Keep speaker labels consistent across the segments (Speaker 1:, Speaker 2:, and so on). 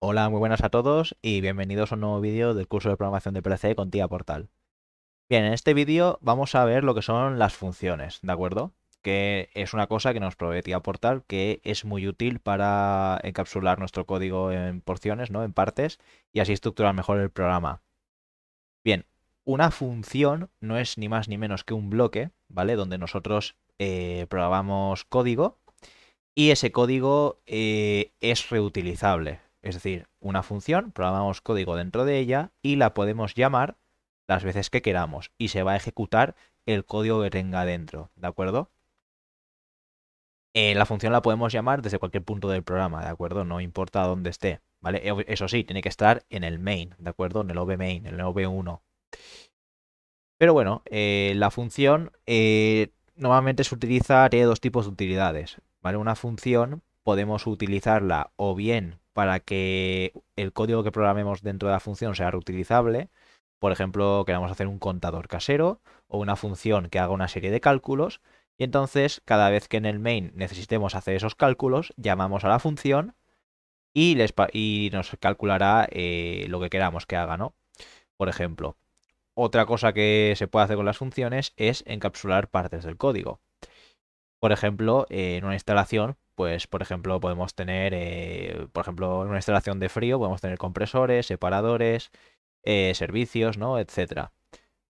Speaker 1: Hola, muy buenas a todos y bienvenidos a un nuevo vídeo del curso de programación de PLC con Tía Portal. Bien, en este vídeo vamos a ver lo que son las funciones, ¿de acuerdo? Que es una cosa que nos provee Tía Portal que es muy útil para encapsular nuestro código en porciones, ¿no? En partes y así estructurar mejor el programa. Bien, una función no es ni más ni menos que un bloque, ¿vale? Donde nosotros eh, programamos código y ese código eh, es reutilizable, es decir, una función, programamos código dentro de ella y la podemos llamar las veces que queramos y se va a ejecutar el código que tenga dentro, ¿de acuerdo? Eh, la función la podemos llamar desde cualquier punto del programa, ¿de acuerdo? No importa dónde esté, ¿vale? Eso sí, tiene que estar en el main, ¿de acuerdo? En el obmain, en el ob1. Pero bueno, eh, la función eh, normalmente se utiliza, tiene dos tipos de utilidades, ¿vale? Una función podemos utilizarla o bien para que el código que programemos dentro de la función sea reutilizable. Por ejemplo, queramos hacer un contador casero o una función que haga una serie de cálculos. Y entonces, cada vez que en el main necesitemos hacer esos cálculos, llamamos a la función y, nos calculará eh, lo que queramos que haga, ¿no? Por ejemplo, otra cosa que se puede hacer con las funciones es encapsular partes del código. Por ejemplo, en una instalación pues por ejemplo podemos tener, eh, por ejemplo, en una instalación de frío podemos tener compresores, separadores, eh, servicios, ¿no? Etcétera.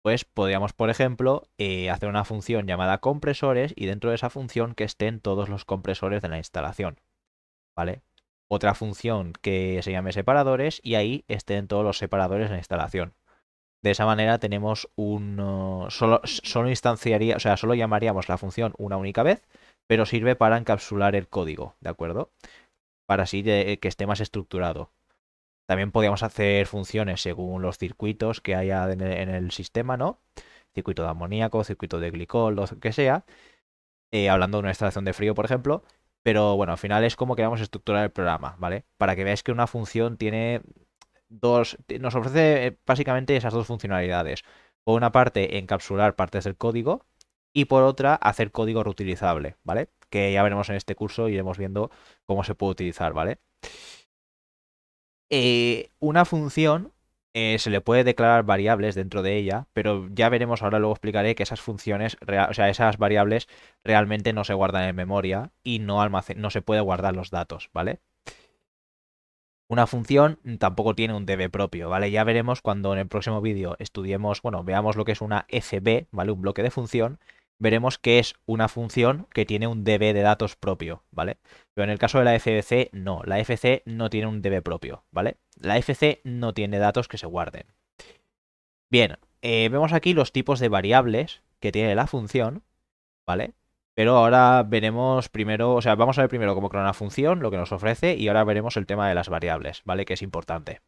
Speaker 1: Pues podríamos, por ejemplo, eh, hacer una función llamada compresores y dentro de esa función que estén todos los compresores de la instalación, ¿vale? Otra función que se llame separadores y ahí estén todos los separadores de la instalación. De esa manera tenemos un... Solo, solo instanciaría, o sea, solo llamaríamos la función una única vez pero sirve para encapsular el código, ¿de acuerdo? Para así eh, que esté más estructurado. También podríamos hacer funciones según los circuitos que haya e, en el, sistema, ¿no? Circuito de amoníaco, circuito de glicol, lo que sea. Eh, hablando de una instalación de frío, por ejemplo. Pero bueno, al final es como queramos estructurar el programa, ¿vale? Para que veáis que una función tiene dos. Nos ofrece eh, básicamente esas dos funcionalidades. Por una parte, encapsular partes del código, y por otra hacer código reutilizable, ¿vale? Que ya veremos en este curso, iremos viendo cómo se puede utilizar, ¿vale? Eh, una función eh, se le puede declarar variables dentro de ella, pero ya veremos, ahora luego explicaré que esas funciones, o sea, esas variables realmente no se guardan en memoria y no, no se puede guardar los datos, ¿vale? una función tampoco tiene un DB propio, ¿vale? Ya veremos cuando en el próximo vídeo estudiemos, bueno, veamos lo que es una FB, ¿vale? Un bloque de función veremos que es una función que tiene un DB de datos propio, ¿vale? Pero en el caso de la FC no, la FC no tiene un DB propio, ¿vale? La FC no tiene datos que se guarden. Bien, eh, vemos aquí los tipos de variables que tiene la función, ¿vale? Pero ahora veremos primero, o sea, vamos a ver primero cómo crea una función, lo que nos ofrece, y ahora veremos el tema de las variables, ¿vale? Que es importante.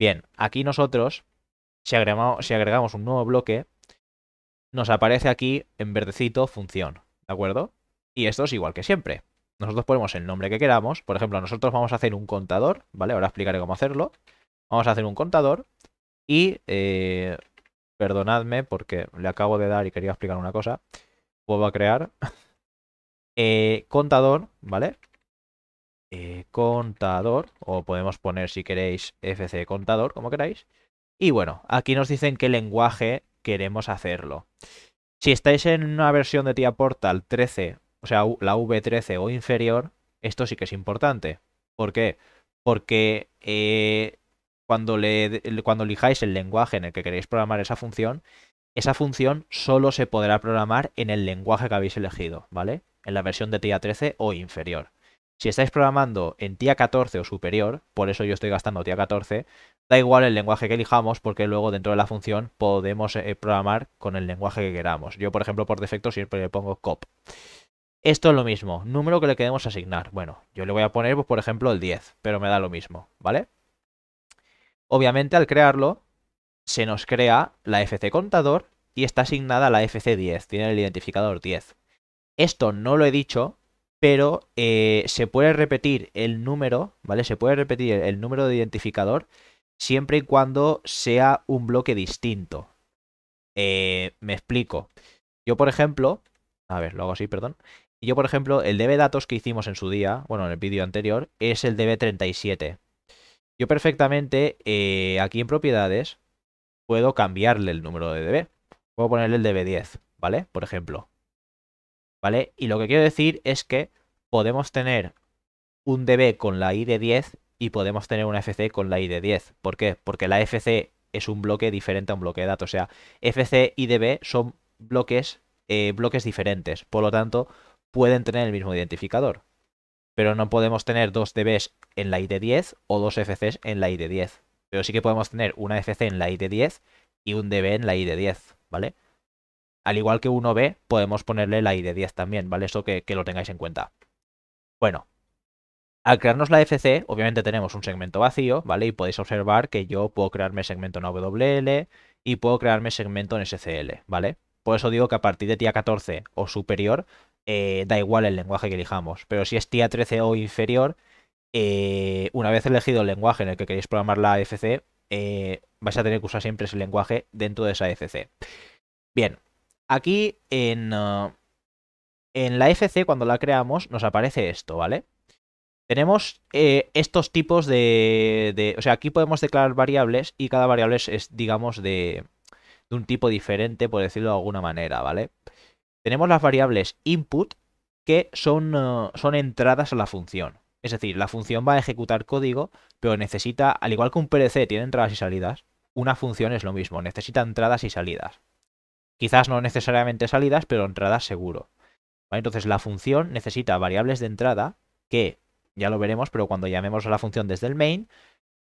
Speaker 1: Bien, aquí nosotros, si agregamos un nuevo bloque, nos aparece aquí en verdecito función, ¿de acuerdo? Y esto es igual que siempre. Nosotros ponemos el nombre que queramos, por ejemplo, nosotros vamos a hacer un contador, ¿vale? Ahora explicaré cómo hacerlo. Vamos a hacer un contador y, eh, perdonadme porque le acabo de dar y quería explicar una cosa, vuelvo a crear eh, contador, ¿vale? Eh, contador, o podemos poner si queréis FC contador, como queráis. Y bueno, aquí nos dicen qué lenguaje queremos hacerlo. Si estáis en una versión de Tía Portal 13, o sea, la V13 o inferior, esto sí que es importante. ¿Por qué? Porque eh, cuando, le, cuando elijáis el lenguaje en el que queréis programar esa función, esa función solo se podrá programar en el lenguaje que habéis elegido, ¿vale? En la versión de TIA 13 o inferior. Si estáis programando en TIA 14 o superior, por eso yo estoy gastando TIA 14, da igual el lenguaje que elijamos porque luego dentro de la función podemos eh, programar con el lenguaje que queramos. Yo, por ejemplo, por defecto siempre le pongo cop. Esto es lo mismo, número que le queremos asignar. Bueno, yo le voy a poner, pues, por ejemplo, el 10, pero me da lo mismo, ¿vale? Obviamente al crearlo se nos crea la FC contador y está asignada la FC 10, tiene el identificador 10. Esto no lo he dicho pero eh, se puede repetir el número, ¿vale? Se puede repetir el número de identificador siempre y cuando sea un bloque distinto. Eh, me explico. Yo, por ejemplo, a ver, lo hago así, perdón. Yo, por ejemplo, el DB datos que hicimos en su día, bueno, en el vídeo anterior, es el DB37. Yo perfectamente eh, aquí en propiedades puedo cambiarle el número de DB. Puedo ponerle el DB10, ¿vale? Por ejemplo. ¿vale? Y lo que quiero decir es que podemos tener un DB con la I de 10 y podemos tener una FC con la I de 10. ¿Por qué? Porque la FC es un bloque diferente a un bloque de datos. O sea, FC y DB son bloques, eh, bloques diferentes. Por lo tanto, pueden tener el mismo identificador. Pero no podemos tener dos DBs en la I de 10 o dos FCs en la I de 10. Pero sí que podemos tener una FC en la I de 10 y un DB en la I de 10, ¿vale? Al igual que 1B, podemos ponerle la id de 10 también, ¿vale? Eso que, lo tengáis en cuenta. Bueno, al crearnos la FC, obviamente tenemos un segmento vacío, ¿vale? Y podéis observar que yo puedo crearme segmento en WL y puedo crearme segmento en SCL, ¿vale? Por eso digo que a partir de Tia 14 o superior, eh, da igual el lenguaje que elijamos. Pero si es tía 13 o inferior, eh, una vez elegido el lenguaje en el que queréis programar la FC, eh, vais a tener que usar siempre ese lenguaje dentro de esa FC. Bien, Aquí en, eh, la FC, cuando la creamos, nos aparece esto, ¿vale? Tenemos eh, estos tipos de, O sea, aquí podemos declarar variables y cada variable es, digamos, de, un tipo diferente, por decirlo de alguna manera, ¿vale? Tenemos las variables input, que son, eh, son entradas a la función. Es decir, la función va a ejecutar código, pero necesita, al igual que un PLC tiene entradas y salidas, una función es lo mismo, necesita entradas y salidas. Quizás no necesariamente salidas, pero entradas seguro. Entonces la función necesita variables de entrada que, ya lo veremos, pero cuando llamemos a la función desde el main,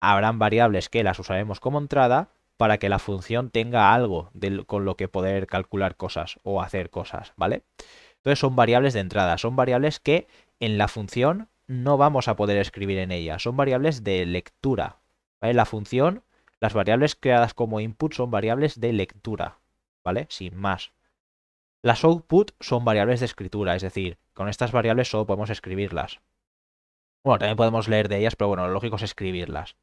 Speaker 1: habrán variables que las usaremos como entrada para que la función tenga algo con lo que poder calcular cosas o hacer cosas, ¿vale? Entonces son variables de entrada, son variables que en la función no vamos a poder escribir en ella, son variables de lectura. En La función, las variables creadas como input son variables de lectura, ¿vale? Sin más. Las output son variables de escritura, es decir, con estas variables solo podemos escribirlas. Bueno, también podemos leer de ellas, pero bueno, lo lógico es escribirlas.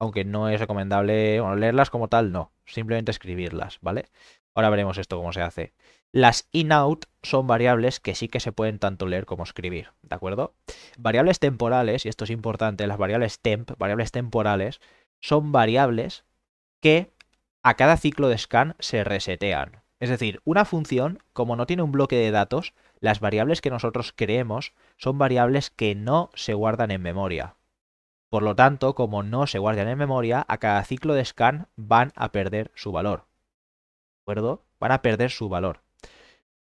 Speaker 1: Aunque no es recomendable, leerlas como tal no, simplemente escribirlas, ¿vale? Ahora veremos esto cómo se hace. Las in-out son variables que sí que se pueden tanto leer como escribir, ¿de acuerdo? Variables temporales, y esto es importante, las variables temp, variables temporales, son variables que a cada ciclo de scan se resetean. Es decir, una función, como no tiene un bloque de datos, las variables que nosotros creemos son variables que no se guardan en memoria. Por lo tanto, como no se guardan en memoria, a cada ciclo de scan van a perder su valor. ¿De acuerdo? Van a perder su valor.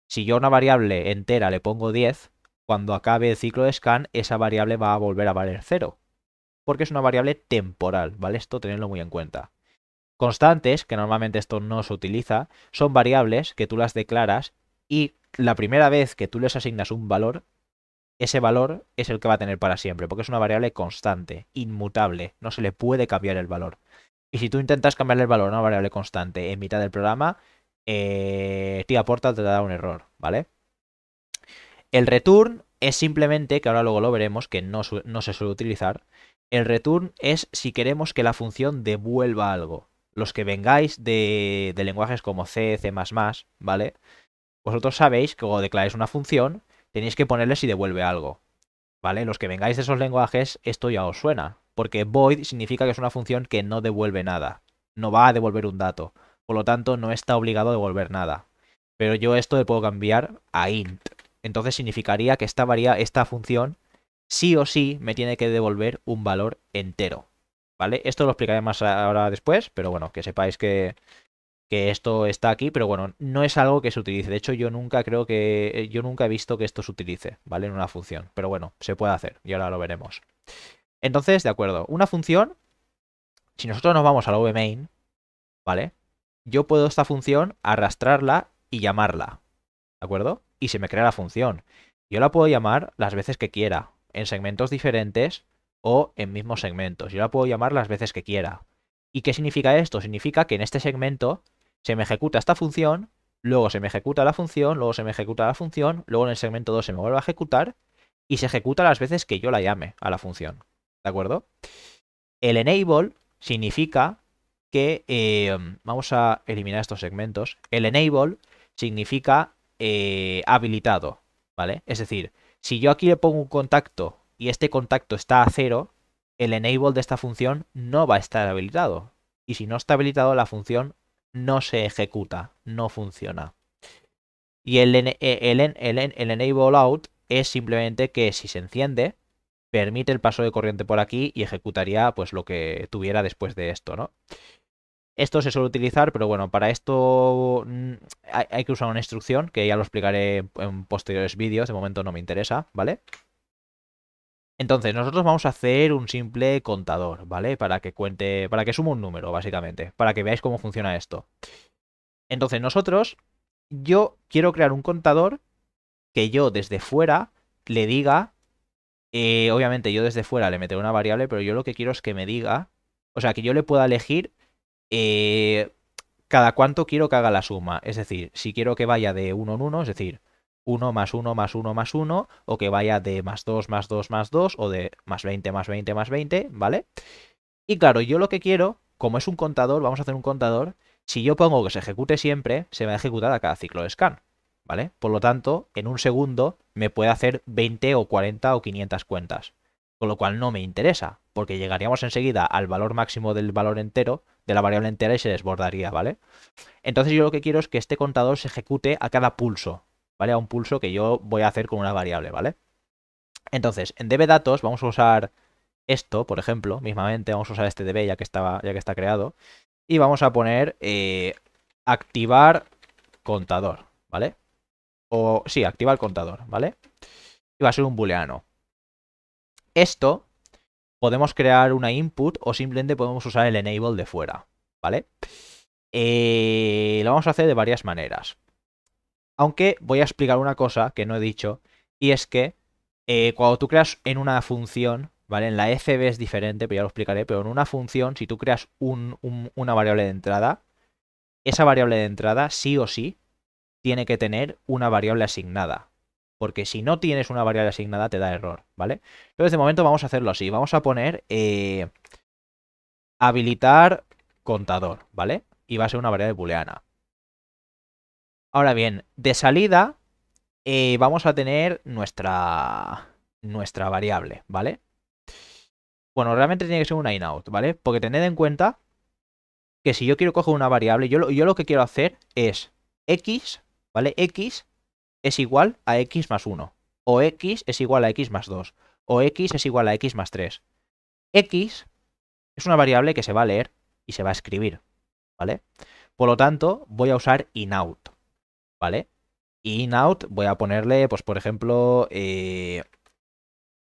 Speaker 1: Si yo a una variable entera le pongo 10, cuando acabe el ciclo de scan, esa variable va a volver a valer 0. Porque es una variable temporal, ¿vale? Esto tenerlo muy en cuenta. Constantes, que normalmente esto no se utiliza, son variables que tú las declaras y la primera vez que tú les asignas un valor, ese valor es el que va a tener para siempre, porque es una variable constante, inmutable, no se le puede cambiar el valor. Y si tú intentas cambiarle el valor a una variable constante en mitad del programa, eh, te aporta te da un error, ¿vale? El return es simplemente, que ahora luego lo veremos, que no se suele utilizar, el return es si queremos que la función devuelva algo los que vengáis de, lenguajes como C, C++, ¿vale? Vosotros sabéis que cuando declaráis una función, tenéis que ponerle si devuelve algo, ¿vale? Los que vengáis de esos lenguajes, esto ya os suena, porque void significa que es una función que no devuelve nada, no va a devolver un dato, por lo tanto no está obligado a devolver nada. Pero yo esto le puedo cambiar a int, entonces significaría que esta, varía, esta función sí o sí me tiene que devolver un valor entero. ¿vale? Esto lo explicaré más ahora después, pero bueno, que sepáis que, esto está aquí, pero bueno, no es algo que se utilice. De hecho, yo nunca creo que. Eh, yo nunca he visto que esto se utilice, ¿vale? En una función. Pero bueno, se puede hacer y ahora lo veremos. Entonces, de acuerdo, una función. Si nosotros nos vamos a la vmain, ¿vale? Yo puedo esta función arrastrarla y llamarla, ¿de acuerdo? Y se me crea la función. Yo la puedo llamar las veces que quiera, en segmentos diferentes, o en mismos segmentos. Yo la puedo llamar las veces que quiera. ¿Y qué significa esto? Significa que en este segmento se me ejecuta esta función, luego se me ejecuta la función, luego se me ejecuta la función, luego en el segmento 2 se me vuelve a ejecutar y se ejecuta las veces que yo la llame a la función. ¿De acuerdo? El enable significa que, eh, vamos a eliminar estos segmentos, el enable significa eh, habilitado, ¿vale? Es decir, si yo aquí le pongo un contacto y este contacto está a cero, el enable de esta función no va a estar habilitado. Y si no está habilitado, la función no se ejecuta, no funciona. Y eh, el, enable out es simplemente que si se enciende, permite el paso de corriente por aquí y ejecutaría pues lo que tuviera después de esto, ¿no? Esto se suele utilizar, pero bueno, para esto mm, hay, que usar una instrucción que ya lo explicaré en posteriores vídeos, de momento no me interesa, ¿vale? Entonces, nosotros vamos a hacer un simple contador, ¿vale? Para que cuente, para que suma un número, básicamente, para que veáis cómo funciona esto. Entonces, nosotros, yo quiero crear un contador que yo desde fuera le diga, eh, obviamente yo desde fuera le meto una variable, pero yo lo que quiero es que me diga, o sea, que yo le pueda elegir eh, cada cuánto quiero que haga la suma. Es decir, si quiero que vaya de 1 en 1, es decir, 1 más 1 más 1 más 1 o que vaya de más 2 más 2 más 2 o de más 20 más 20 más 20, ¿vale? Y claro, yo lo que quiero, como es un contador, vamos a hacer un contador, si yo pongo que se ejecute siempre, se va a ejecutar a cada ciclo de scan, ¿vale? Por lo tanto, en un segundo me puede hacer 20 o 40 o 500 cuentas, con lo cual no me interesa, porque llegaríamos enseguida al valor máximo del valor entero, de la variable entera y se desbordaría, ¿vale? Entonces yo lo que quiero es que este contador se ejecute a cada pulso, ¿vale? A un pulso que yo voy a hacer con una variable, ¿vale? Entonces, en DB datos vamos a usar esto, por ejemplo, mismamente vamos a usar este DB ya que, estaba, ya que está creado y vamos a poner eh, activar contador, ¿vale? O sí, el contador, ¿vale? Y va a ser un booleano. Esto podemos crear una input o simplemente podemos usar el enable de fuera, ¿vale? Eh, lo vamos a hacer de varias maneras. Aunque voy a explicar una cosa que no he dicho, y es que eh, cuando tú creas en una función, ¿vale? En la FB es diferente, pero ya lo explicaré, pero en una función, si tú creas una variable de entrada, esa variable de entrada sí o sí tiene que tener una variable asignada. Porque si no tienes una variable asignada te da error, ¿vale? Entonces de momento vamos a hacerlo así. Vamos a poner eh, habilitar contador, ¿vale? Y va a ser una variable booleana. Ahora bien, de salida eh, vamos a tener nuestra, nuestra variable, ¿vale? Bueno, realmente tiene que ser una in-out, ¿vale? Porque tened en cuenta que si yo quiero coger una variable, yo lo, yo lo que quiero hacer es x, ¿vale? x es igual a x más 1, o x es igual a x más 2, o x es igual a x más 3. x es una variable que se va a leer y se va a escribir, ¿vale? Por lo tanto, voy a usar inout. ¿vale? Y in-out voy a ponerle, pues por ejemplo, eh,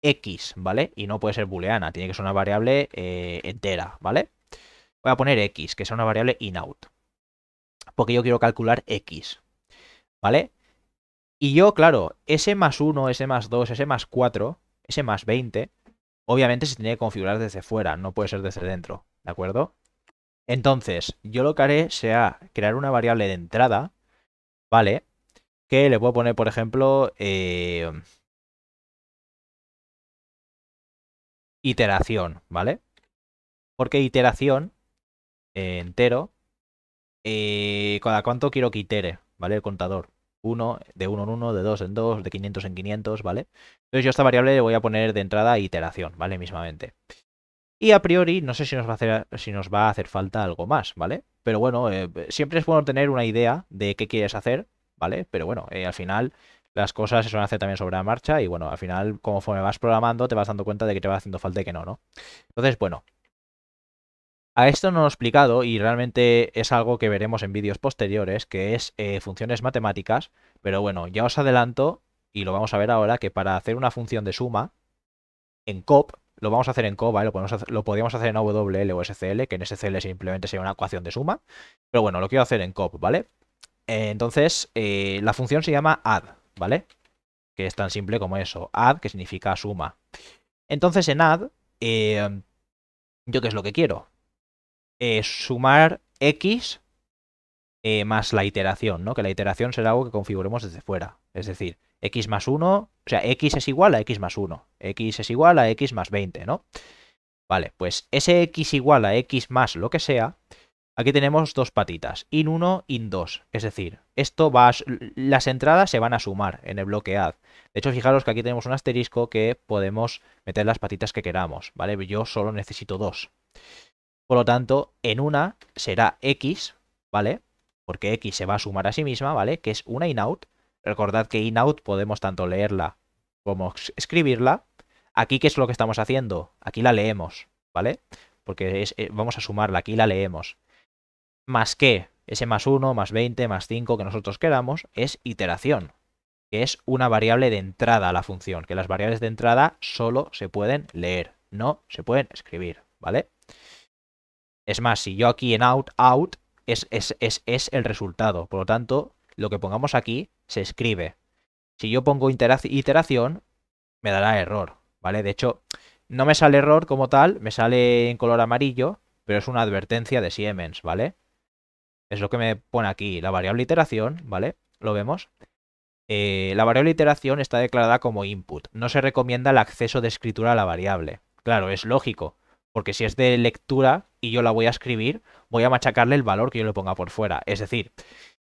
Speaker 1: x, ¿vale? Y no puede ser booleana, tiene que ser una variable eh, entera, ¿vale? Voy a poner x, que sea una variable in-out, porque yo quiero calcular x, ¿vale? Y yo, claro, s más 1, s más 2, s más 4, s más 20, obviamente se tiene que configurar desde fuera, no puede ser desde dentro, ¿de acuerdo? Entonces, yo lo que haré sea crear una variable de entrada, Vale. Que le puedo poner, por ejemplo, eh, iteración, ¿vale? Porque iteración eh, entero, eh, cada cuánto quiero que itere, ¿vale? El contador. Uno, de 1 en 1, de 2 en 2, de 500 en 500, ¿vale? Entonces yo esta variable le voy a poner de entrada iteración, ¿vale? Mismamente. Y a priori, no sé si nos va a hacer, si nos va a hacer falta algo más, ¿vale? Pero bueno, eh, siempre es bueno tener una idea de qué quieres hacer, ¿vale? Pero bueno, eh, al final las cosas se suelen hacer también sobre la marcha y bueno, al final conforme vas programando te vas dando cuenta de que te va haciendo falta y que no, ¿no? Entonces, bueno, a esto no lo he explicado y realmente es algo que veremos en vídeos posteriores, que es eh, funciones matemáticas, pero bueno, ya os adelanto y lo vamos a ver ahora que para hacer una función de suma en COP, lo vamos a hacer en COBA, ¿eh? lo, podemos podríamos hacer en AWL o SCL, que en SCL simplemente sería una ecuación de suma. Pero bueno, lo quiero hacer en COP, ¿vale? Eh, entonces, eh, la función se llama add, ¿vale? Que es tan simple como eso, add, que significa suma. Entonces, en add, ¿yo qué es lo que quiero? sumar x más la iteración, ¿no? Que la iteración será algo que configuremos desde fuera. Es decir, x más 1 o sea, x es igual a x más 1, x es igual a x más 20, ¿no? Vale, pues ese x igual a x más lo que sea, aquí tenemos dos patitas, in1, in2. Es decir, esto va las entradas se van a sumar en el bloque add. De hecho, fijaros que aquí tenemos un asterisco que podemos meter las patitas que queramos, ¿vale? Yo solo necesito dos. Por lo tanto, en una será x, ¿vale? Porque x se va a sumar a sí misma, ¿vale? Que es una inout, Recordad que in-out podemos tanto leerla como escribirla. Aquí, ¿qué es lo que estamos haciendo? Aquí la leemos, ¿vale? Porque eh, vamos a sumarla, aquí la leemos. Más que ese más 1, más 20, más 5 que nosotros queramos es iteración, que es una variable de entrada a la función, que las variables de entrada solo se pueden leer, no se pueden escribir, ¿vale? Es más, si yo aquí en out, out es, es, es, es el resultado, por lo tanto, lo que pongamos aquí se escribe. Si yo pongo iteración, me dará error, ¿vale? De hecho, no me sale error como tal, me sale en color amarillo, pero es una advertencia de Siemens, ¿vale? Es lo que me pone aquí, la variable iteración, ¿vale? Lo vemos. Eh, la variable iteración está declarada como input. No se recomienda el acceso de escritura a la variable. Claro, es lógico, porque si es de lectura y yo la voy a escribir, voy a machacarle el valor que yo le ponga por fuera. Es decir,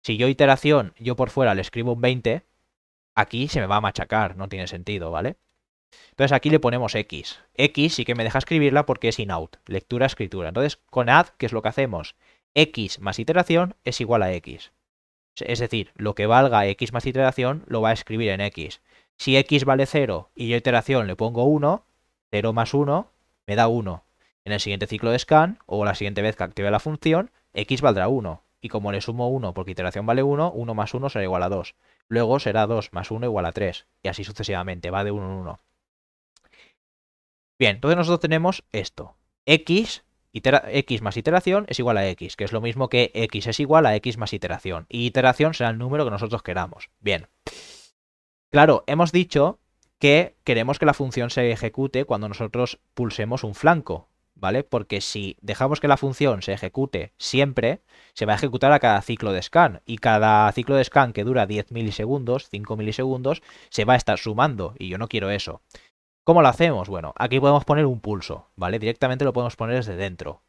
Speaker 1: si yo iteración, yo por fuera le escribo un 20, aquí se me va a machacar, no tiene sentido, ¿vale? Entonces aquí le ponemos X. X sí que me deja escribirla porque es in-out, lectura, escritura. Entonces con add, ¿qué es lo que hacemos? X más iteración es igual a X. Es decir, lo que valga X más iteración lo va a escribir en X. Si X vale 0 y yo iteración le pongo 1, 0 más 1 me da 1. En el siguiente ciclo de scan o la siguiente vez que active la función, X valdrá 1 y como le sumo 1 porque iteración vale 1, 1 más 1 será igual a 2. Luego será 2 más 1 igual a 3 y así sucesivamente, va de 1 en 1. Bien, entonces nosotros tenemos esto. X, X más iteración es igual a X, que es lo mismo que X es igual a X más iteración. Y iteración será el número que nosotros queramos. Bien. Claro, hemos dicho que queremos que la función se ejecute cuando nosotros pulsemos un flanco. ¿vale? Porque si dejamos que la función se ejecute siempre, se va a ejecutar a cada ciclo de scan. Y cada ciclo de scan que dura 10 milisegundos, 5 milisegundos, se va a estar sumando. Y yo no quiero eso. ¿Cómo lo hacemos? Bueno, aquí podemos poner un pulso, ¿vale? Directamente lo podemos poner desde dentro.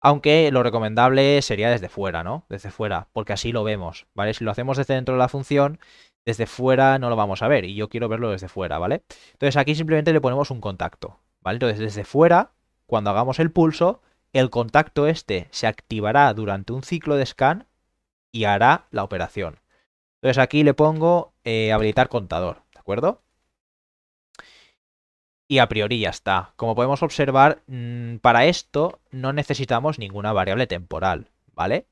Speaker 1: Aunque lo recomendable sería desde fuera, ¿no? Desde fuera, porque así lo vemos, ¿vale? Si lo hacemos desde dentro de la función, desde fuera no lo vamos a ver y yo quiero verlo desde fuera, ¿vale? Entonces aquí simplemente le ponemos un contacto, entonces desde fuera, cuando hagamos el pulso, el contacto este se activará durante un ciclo de scan y hará la operación. Entonces aquí le pongo eh, habilitar contador, ¿de acuerdo? Y a priori ya está. Como podemos observar, mm, para esto no necesitamos ninguna variable temporal, ¿vale?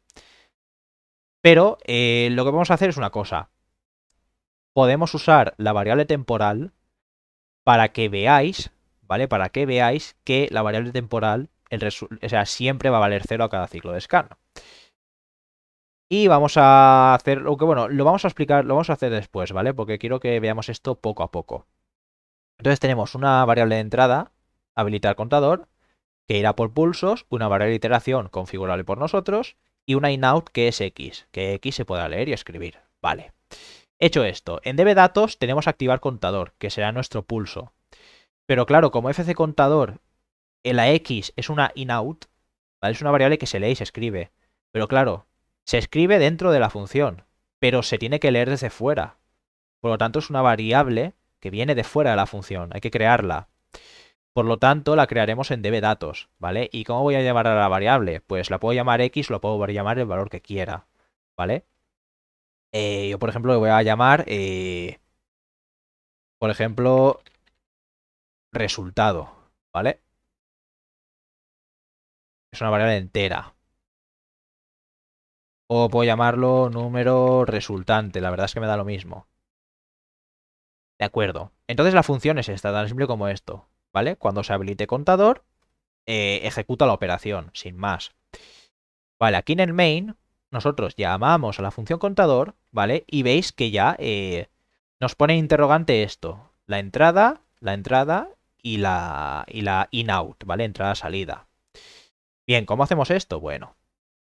Speaker 1: Pero eh, lo que vamos a hacer es una cosa. Podemos usar la variable temporal para que veáis ¿vale? Para que veáis que la variable temporal el o sea, siempre va a valer 0 a cada ciclo de scan. Y vamos a hacer, que bueno, lo vamos a explicar, lo vamos a hacer después, ¿vale? Porque quiero que veamos esto poco a poco. Entonces tenemos una variable de entrada, habilitar contador, que irá por pulsos, una variable de iteración configurable por nosotros, y una inout que es x, que x se pueda leer y escribir, ¿vale? Hecho esto, en dbDatos datos tenemos activar contador, que será nuestro pulso, pero claro, como FC contador, eh, la X es una inout, ¿vale? Es una variable que se lee y se escribe. Pero claro, se escribe dentro de la función, pero se tiene que leer desde fuera. Por lo tanto, es una variable que viene de fuera de la función, hay que crearla. Por lo tanto, la crearemos en dbDatos, ¿vale? ¿Y cómo voy a llamar a la variable? Pues la puedo llamar x, lo puedo llamar el valor que quiera, ¿vale? Eh, yo, por ejemplo, le voy a llamar, eh, por ejemplo, resultado, ¿vale? Es una variable entera. O puedo llamarlo número resultante, la verdad es que me da lo mismo. De acuerdo. Entonces la función es esta, tan simple como esto, ¿vale? Cuando se habilite contador, eh, ejecuta la operación, sin más. Vale, aquí en el main, nosotros llamamos a la función contador, ¿vale? Y veis que ya eh, nos pone interrogante esto. La entrada, la entrada y la, la in-out, ¿vale? Entrada-salida. Bien, ¿cómo hacemos esto? Bueno,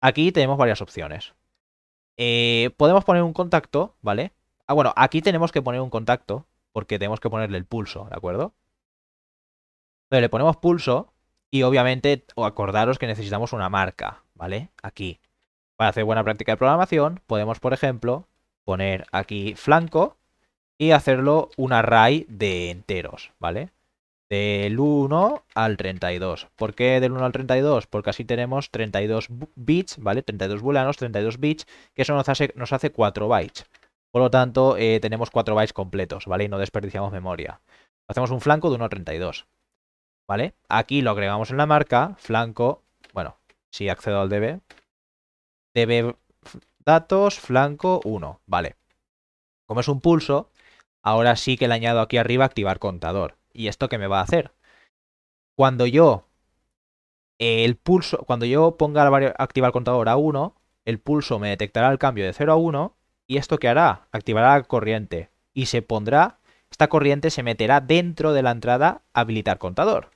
Speaker 1: aquí tenemos varias opciones. Eh, podemos poner un contacto, ¿vale? Ah, bueno, aquí tenemos que poner un contacto porque tenemos que ponerle el pulso, ¿de acuerdo? le ponemos pulso y obviamente acordaros que necesitamos una marca, ¿vale? Aquí. Para hacer buena práctica de programación podemos, por ejemplo, poner aquí flanco y hacerlo un array de enteros, ¿vale? del 1 al 32. ¿Por qué del 1 al 32? Porque así tenemos 32 bits, ¿vale? 32 booleanos, 32 bits, que eso nos hace, nos hace 4 bytes. Por lo tanto, eh, tenemos 4 bytes completos, ¿vale? Y no desperdiciamos memoria. Hacemos un flanco de 1 al 32, ¿vale? Aquí lo agregamos en la marca, flanco, bueno, si accedo al DB, DB datos, flanco 1, ¿vale? Como es un pulso, ahora sí que le añado aquí arriba activar contador. ¿Y esto qué me va a hacer? Cuando yo el pulso, cuando yo ponga activar contador a 1, el pulso me detectará el cambio de 0 a 1 y esto qué hará? Activará la corriente y se pondrá, esta corriente se meterá dentro de la entrada habilitar contador.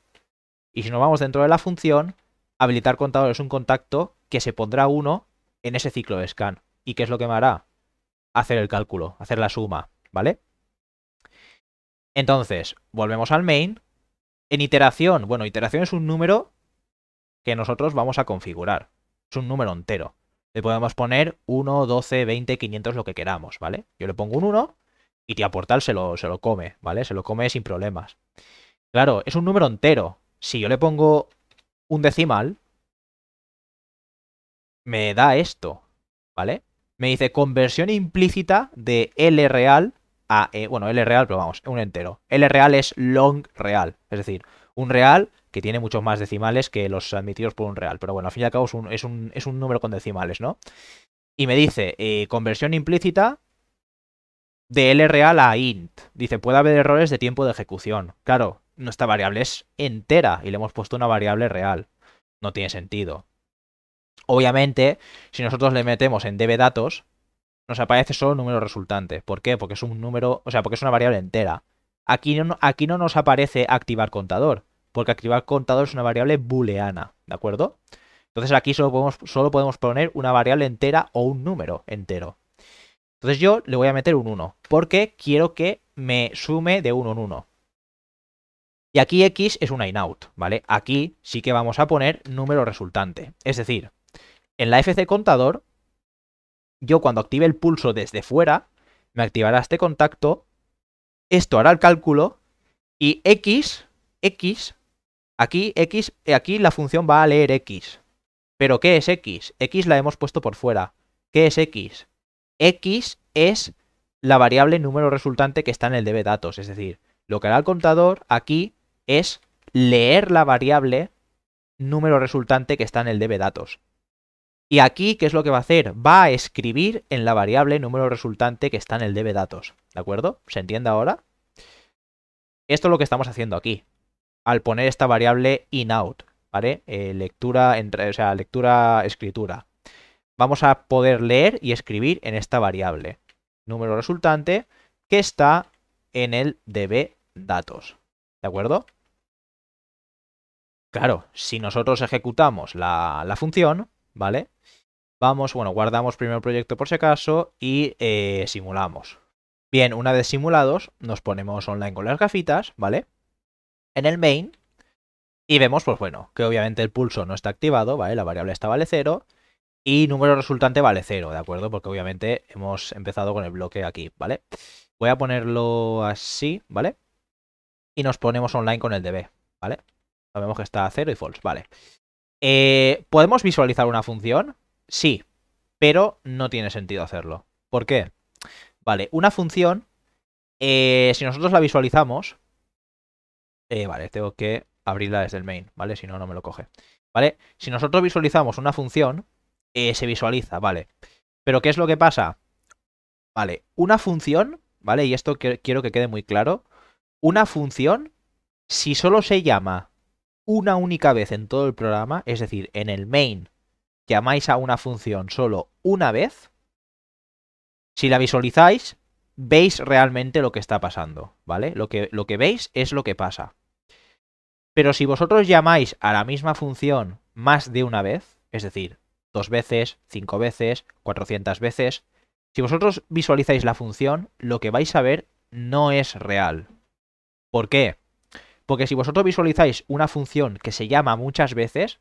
Speaker 1: Y si nos vamos dentro de la función, habilitar contador es un contacto que se pondrá 1 en ese ciclo de scan. ¿Y qué es lo que me hará? Hacer el cálculo, hacer la suma, ¿vale? Entonces, volvemos al main. En iteración, bueno, iteración es un número que nosotros vamos a configurar. Es un número entero. Le podemos poner 1, 12, 20, 500, lo que queramos, ¿vale? Yo le pongo un 1 y tía portal se lo, se lo come, ¿vale? Se lo come sin problemas. Claro, es un número entero. Si yo le pongo un decimal, me da esto, ¿vale? Me dice conversión implícita de L real e, bueno, L real, pero vamos, un entero. L real es long real, es decir, un real que tiene muchos más decimales que los admitidos por un real. Pero bueno, al fin y al cabo es un, es un, número con decimales, ¿no? Y me dice, eh, conversión implícita de L real a int. Dice, puede haber errores de tiempo de ejecución. Claro, nuestra variable es entera y le hemos puesto una variable real. No tiene sentido. Obviamente, si nosotros le metemos en db datos, nos aparece solo número resultante. ¿Por qué? Porque es un número, o sea, porque es una variable entera. Aquí no, aquí no nos aparece activar contador, porque activar contador es una variable booleana, ¿de acuerdo? Entonces aquí solo podemos, solo podemos poner una variable entera o un número entero. Entonces yo le voy a meter un 1, porque quiero que me sume de 1 en 1. Y aquí x es una inout, ¿vale? Aquí sí que vamos a poner número resultante. Es decir, en la fc contador yo cuando active el pulso desde fuera, me activará este contacto, esto hará el cálculo y X, X, aquí X, eh, aquí la función va a leer X. Pero ¿qué es X? X la hemos puesto por fuera. ¿Qué es X? X es la variable número resultante que está en el DB datos, es decir, lo que hará el contador aquí es leer la variable número resultante que está en el DB datos. Y aquí, ¿qué es lo que va a hacer? Va a escribir en la variable número resultante que está en el DB datos. ¿De acuerdo? ¿Se entiende ahora? Esto es lo que estamos haciendo aquí. Al poner esta variable inout, ¿vale? Eh, lectura, entre, o lectura-escritura. Vamos a poder leer y escribir en esta variable. Número resultante que está en el DB datos. ¿De acuerdo? Claro, si nosotros ejecutamos la función, ¿vale? Vamos, bueno, guardamos primero el proyecto por si acaso y eh, simulamos. Bien, una vez simulados, nos ponemos online con las gafitas, ¿vale? En el main y vemos, pues bueno, que obviamente el pulso no está activado, ¿vale? La variable está vale 0 y número resultante vale 0, ¿de acuerdo? Porque obviamente hemos empezado con el bloque aquí, ¿vale? Voy a ponerlo así, ¿vale? Y nos ponemos online con el DB, ¿vale? Sabemos que está 0 y false, ¿vale? Eh, ¿Podemos visualizar una función? Sí, pero no tiene sentido hacerlo. ¿Por qué? Vale, una función, eh, si nosotros la visualizamos... Eh, vale, tengo que abrirla desde el main, ¿vale? Si no, no me lo coge. ¿Vale? Si nosotros visualizamos una función, se visualiza, ¿vale? Pero ¿qué es lo que pasa? Vale, una función, ¿vale? Y esto quiero que quede muy claro. Una función, si solo se llama una única vez en todo el programa, es decir, en el main, llamáis a una función solo una vez, si la visualizáis, veis realmente lo que está pasando, ¿vale? Lo que, lo que veis es lo que pasa. Pero si vosotros llamáis a la misma función más de una vez, es decir, dos veces, cinco veces, cuatrocientas veces, si vosotros visualizáis la función, lo que vais a ver no es real. ¿Por qué? Porque si vosotros visualizáis una función que se llama muchas veces,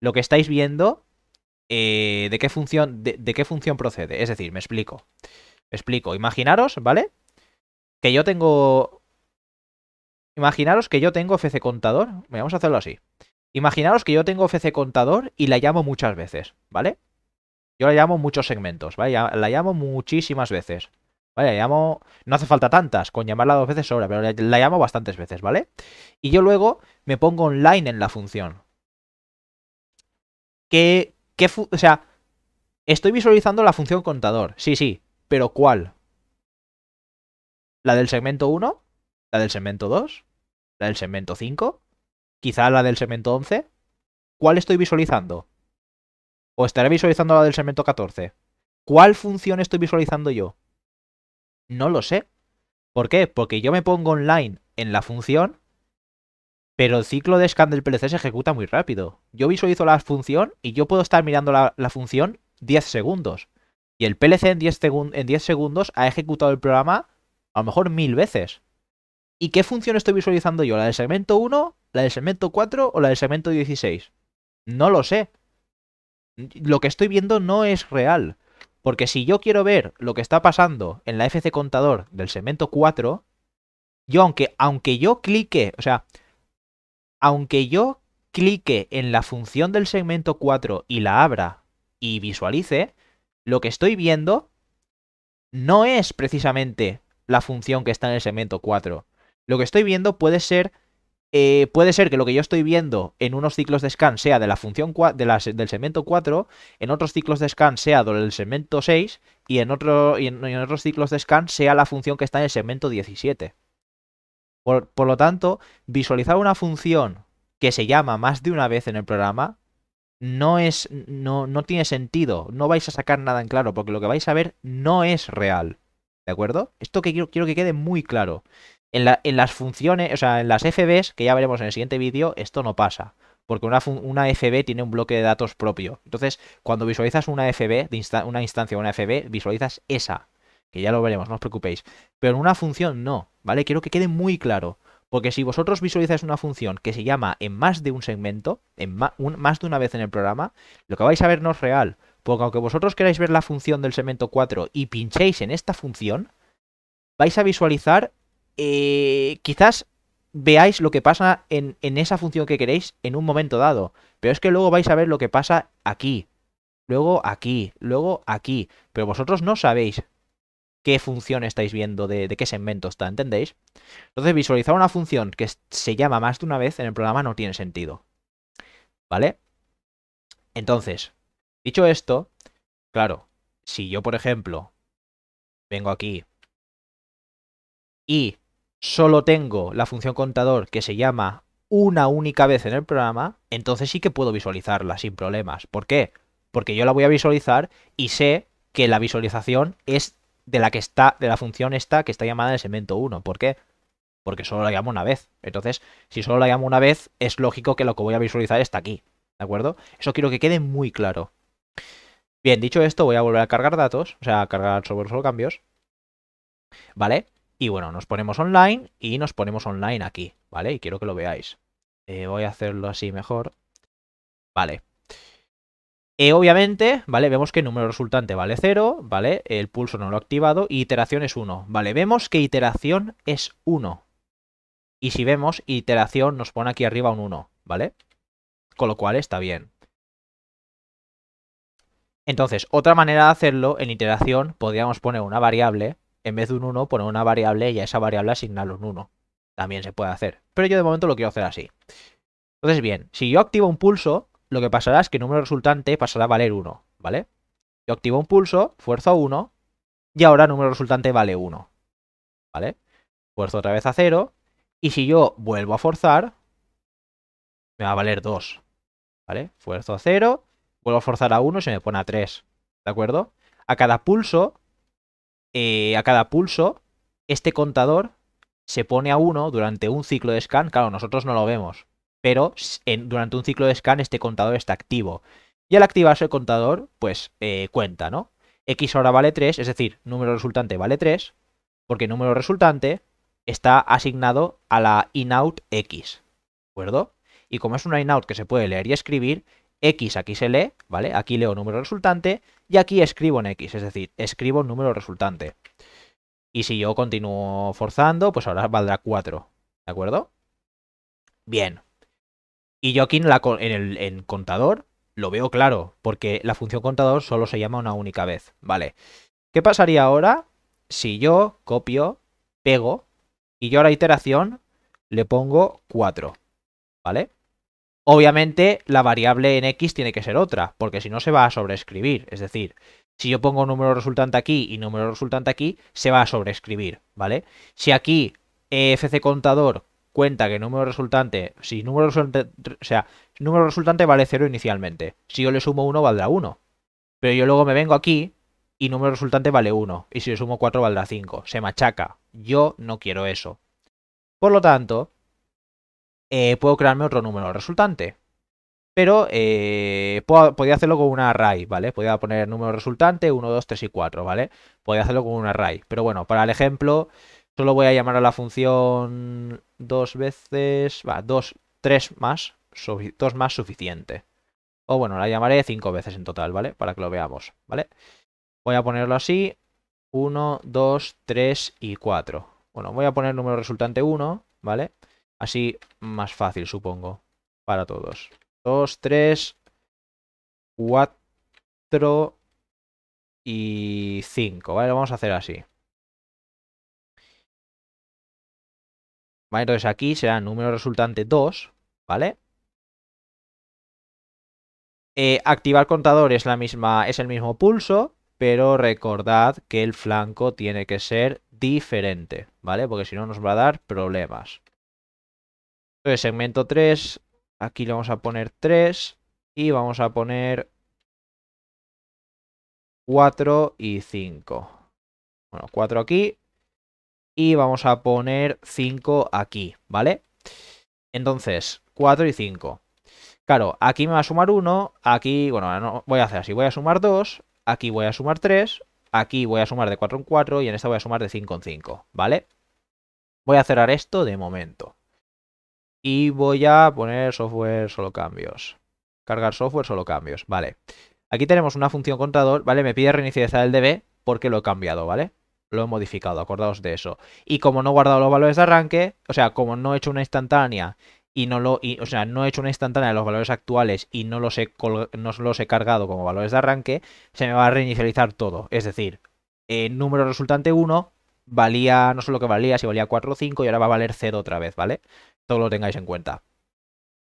Speaker 1: lo que estáis viendo, eh, de, qué función, de, qué función procede. Es decir, me explico. explico. Imaginaros, ¿vale? Que yo tengo... Imaginaros que yo tengo FC contador. Vamos a hacerlo así. Imaginaros que yo tengo FC contador y la llamo muchas veces, ¿vale? Yo la llamo muchos segmentos, ¿vale? La llamo muchísimas veces. ¿Vale? llamo. No hace falta tantas, con llamarla dos veces sobra, pero la llamo bastantes veces, ¿vale? Y yo luego me pongo online en la función. ¿Qué. o sea, estoy visualizando la función contador. Sí, sí, pero ¿cuál? ¿La del segmento 1? ¿La del segmento 2? ¿La del segmento 5? ¿Quizá la del segmento 11? ¿Cuál estoy visualizando? ¿O estaré visualizando la del segmento 14? ¿Cuál función estoy visualizando yo? No lo sé. ¿Por qué? Porque yo me pongo online en la función, pero el ciclo de scan del PLC se ejecuta muy rápido. Yo visualizo la función y yo puedo estar mirando la, función 10 segundos. Y el PLC en 10, en 10 segundos ha ejecutado el programa a lo mejor mil veces. ¿Y qué función estoy visualizando yo? ¿La del segmento 1, la del segmento 4 o la del segmento 16? No lo sé. Lo que estoy viendo no es real. Porque si yo quiero ver lo que está pasando en la FC Contador del segmento 4, yo aunque, aunque yo clique, o sea, aunque yo clique en la función del segmento 4 y la abra y visualice, lo que estoy viendo no es precisamente la función que está en el segmento 4. Lo que estoy viendo puede ser eh, puede ser que lo que yo estoy viendo en unos ciclos de scan sea de la función del segmento 4, en otros ciclos de scan sea del segmento 6 y en, otros ciclos de scan sea la función que está en el segmento 17. Por, lo tanto, visualizar una función que se llama más de una vez en el programa no es no, tiene sentido, no vais a sacar nada en claro porque lo que vais a ver no es real. ¿De acuerdo? Esto que quiero, quiero que quede muy claro. En, las funciones, o sea, en las FBs, que ya veremos en el siguiente vídeo, esto no pasa. Porque una, una, FB tiene un bloque de datos propio. Entonces, cuando visualizas una FB, de una instancia, una FB, visualizas esa. Que ya lo veremos, no os preocupéis. Pero en una función no, ¿vale? Quiero que quede muy claro. Porque si vosotros visualizáis una función que se llama en más de un segmento, en más de una vez en el programa, lo que vais a ver no es real. Porque aunque vosotros queráis ver la función del segmento 4 y pinchéis en esta función, vais a visualizar eh, quizás veáis lo que pasa en, esa función que queréis en un momento dado, pero es que luego vais a ver lo que pasa aquí, luego aquí, luego aquí, pero vosotros no sabéis qué función estáis viendo, de qué segmento está, ¿entendéis? Entonces visualizar una función que se llama más de una vez en el programa no tiene sentido, ¿vale? Entonces, dicho esto, claro, si yo, por ejemplo, vengo aquí y solo tengo la función contador que se llama una única vez en el programa, entonces sí que puedo visualizarla sin problemas. ¿Por qué? Porque yo la voy a visualizar y sé que la visualización es de la que está, de la función esta que está llamada en segmento 1. ¿Por qué? Porque solo la llamo una vez. Entonces, si solo la llamo una vez, es lógico que lo que voy a visualizar está aquí. ¿De acuerdo? Eso quiero que quede muy claro. Bien, dicho esto, voy a volver a cargar datos, o sea, a cargar sobre solo cambios. ¿Vale? Y bueno, nos ponemos online y nos ponemos online aquí, ¿vale? Y quiero que lo veáis. Eh, voy a hacerlo así mejor. Vale. Eh, obviamente, ¿vale? Vemos que el número resultante vale 0, ¿vale? El pulso no lo ha activado y iteración es 1, ¿vale? Vemos que iteración es 1. Y si vemos, iteración nos pone aquí arriba un 1, ¿vale? Con lo cual está bien. Entonces, otra manera de hacerlo en iteración, podríamos poner una variable en vez de un 1, poner una variable y a esa variable asignarle un 1. También se puede hacer. Pero yo de momento lo quiero hacer así. Entonces, bien, si yo activo un pulso, lo que pasará es que el número resultante pasará a valer 1, ¿vale? Yo activo un pulso, fuerzo 1, y ahora el número resultante vale 1, ¿vale? Fuerzo otra vez a 0, y si yo vuelvo a forzar, me va a valer 2, ¿vale? Fuerzo 0, vuelvo a forzar a 1 y se me pone a 3, ¿de acuerdo? A cada pulso eh, a cada pulso, este contador se pone a 1 durante un ciclo de scan. Claro, nosotros no lo vemos, pero durante un ciclo de scan este contador está activo. Y al activarse el contador, pues eh, cuenta, ¿no? X ahora vale 3, es decir, número resultante vale 3, porque número resultante está asignado a la in-out X. ¿De acuerdo? Y como es una in-out que se puede leer y escribir, X aquí se lee, ¿vale? Aquí leo número resultante y aquí escribo en X, es decir, escribo número resultante. Y si yo continúo forzando, pues ahora valdrá 4, ¿de acuerdo? Bien. Y yo aquí en, el contador lo veo claro, porque la función contador solo se llama una única vez, ¿vale? ¿Qué pasaría ahora si yo copio, pego y yo a la iteración le pongo 4, ¿vale? Obviamente la variable en x tiene que ser otra, porque si no se va a sobreescribir. Es decir, si yo pongo número resultante aquí y número resultante aquí, se va a sobreescribir, ¿vale? Si aquí e fc contador cuenta que número resultante, si número resultante, o sea, número resultante vale 0 inicialmente. Si yo le sumo 1 valdrá 1. Pero yo luego me vengo aquí y número resultante vale 1. Y si le sumo 4 valdrá 5. Se machaca. Yo no quiero eso. Por lo tanto, eh, puedo crearme otro número resultante. Pero eh, Podría podía hacerlo con un array, ¿vale? Podía poner número resultante 1, 2, 3 y 4, ¿vale? Podía hacerlo con un array. Pero bueno, para el ejemplo, solo voy a llamar a la función dos veces, va, dos, tres más, dos más suficiente. O bueno, la llamaré cinco veces en total, ¿vale? Para que lo veamos, ¿vale? Voy a ponerlo así, 1, 2, 3 y 4. Bueno, voy a poner número resultante 1, ¿vale? Así más fácil, supongo. Para todos. Dos, tres, cuatro y 5, Vale, lo vamos a hacer así. Vale, entonces aquí será número resultante 2, ¿vale? Eh, activar contador es, la misma, es el mismo pulso, pero recordad que el flanco tiene que ser diferente, ¿vale? Porque si no nos va a dar problemas. Entonces, segmento 3, aquí le vamos a poner 3 y vamos a poner 4 y 5. Bueno, 4 aquí y vamos a poner 5 aquí, ¿vale? Entonces, 4 y 5. Claro, aquí me va a sumar 1, aquí, bueno, no, voy a hacer así, voy a sumar 2, aquí voy a sumar 3, aquí voy a sumar de 4 en 4 y en esta voy a sumar de 5 en 5, ¿vale? Voy a cerrar esto de momento. Y voy a poner software solo cambios. Cargar software solo cambios. Vale. Aquí tenemos una función contador, ¿vale? Me pide reinicializar el DB porque lo he cambiado, ¿vale? Lo he modificado, acordaos de eso. Y como no he guardado los valores de arranque, o sea, como no he hecho una instantánea y no lo, o sea, no he hecho una instantánea de los valores actuales y no los, he no los he cargado como valores de arranque, se me va a reinicializar todo. Es decir, el número resultante 1 valía, no sé lo que valía, si valía 4 o 5 y ahora va a valer 0 otra vez, ¿vale? Todo lo tengáis en cuenta.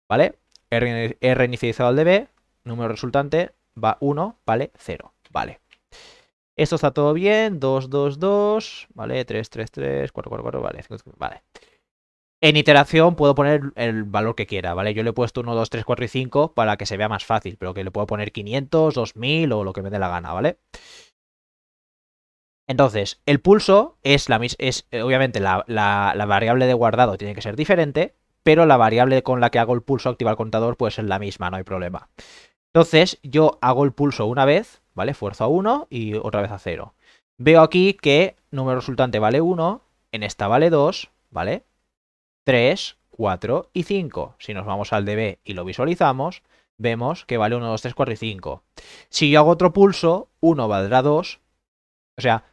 Speaker 1: ¿Vale? He reinicializado al DB, número resultante va 1, ¿vale? 0, ¿vale? Esto está todo bien, 2, 2, 2, ¿vale? 3, 3, 3, 4, 4, 4, vale, 5, vale. En iteración puedo poner el valor que quiera, ¿vale? Yo le he puesto 1, 2, 3, 4 y 5 para que se vea más fácil, pero que le puedo poner 500, 2000 o lo que me dé la gana, ¿vale? vale entonces, el pulso es, la, es eh, obviamente, la, la, variable de guardado tiene que ser diferente, pero la variable con la que hago el pulso activa el contador puede ser la misma, no hay problema. Entonces, yo hago el pulso una vez, ¿vale? Fuerzo a 1 y otra vez a 0. Veo aquí que número resultante vale 1, en esta vale 2, ¿vale? 3, 4 y 5. Si nos vamos al DB y lo visualizamos, vemos que vale 1, 2, 3, 4 y 5. Si yo hago otro pulso, 1 valdrá 2, o sea,